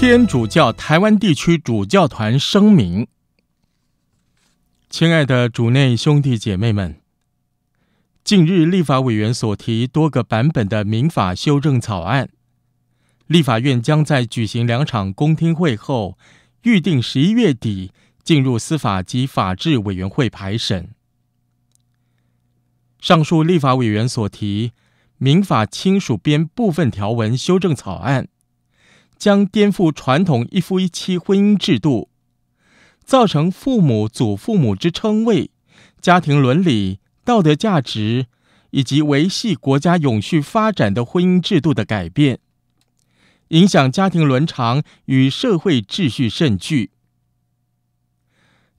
天主教台湾地区主教团声明：亲爱的主内兄弟姐妹们，近日立法委员所提多个版本的民法修正草案，立法院将在举行两场公听会后，预定十一月底进入司法及法制委员会排审。上述立法委员所提民法亲属编部分条文修正草案。将颠覆传统一夫一妻婚姻制度，造成父母、祖父母之称谓、家庭伦理、道德价值以及维系国家永续发展的婚姻制度的改变，影响家庭伦常与社会秩序甚巨。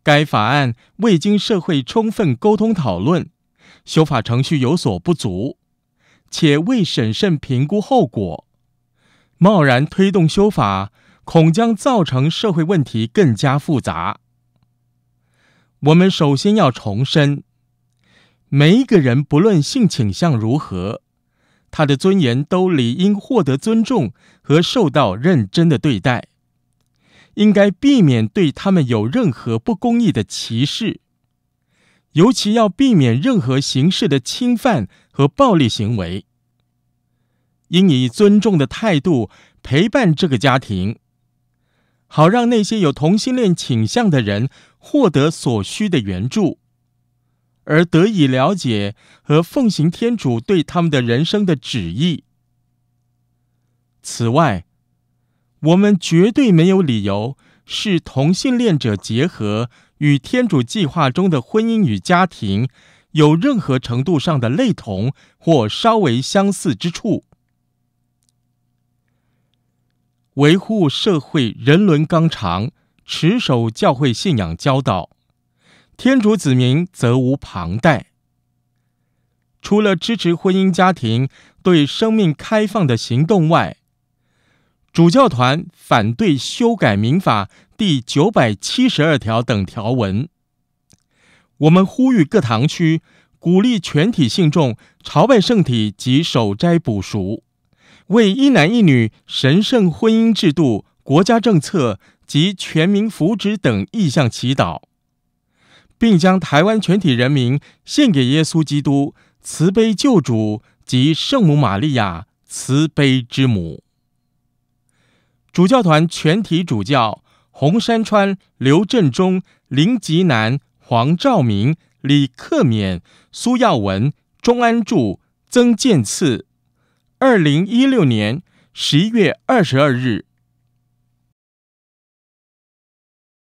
该法案未经社会充分沟通讨论，修法程序有所不足，且未审慎评估后果。贸然推动修法，恐将造成社会问题更加复杂。我们首先要重申，每一个人不论性倾向如何，他的尊严都理应获得尊重和受到认真的对待，应该避免对他们有任何不公义的歧视，尤其要避免任何形式的侵犯和暴力行为。应以尊重的态度陪伴这个家庭，好让那些有同性恋倾向的人获得所需的援助，而得以了解和奉行天主对他们的人生的旨意。此外，我们绝对没有理由视同性恋者结合与天主计划中的婚姻与家庭有任何程度上的类同或稍微相似之处。维护社会人伦纲常，持守教会信仰教导，天主子民责无旁贷。除了支持婚姻家庭对生命开放的行动外，主教团反对修改民法第九百七十二条等条文。我们呼吁各堂区鼓励全体信众朝拜圣体及守斋补赎。为一男一女神圣婚姻制度、国家政策及全民福祉等意向祈祷，并将台湾全体人民献给耶稣基督慈悲救主及圣母玛利亚慈悲之母。主教团全体主教：洪山川、刘振中、林吉南、黄兆明、李克勉、苏耀文、钟安柱、曾建次。二零一六年十一月二十二日。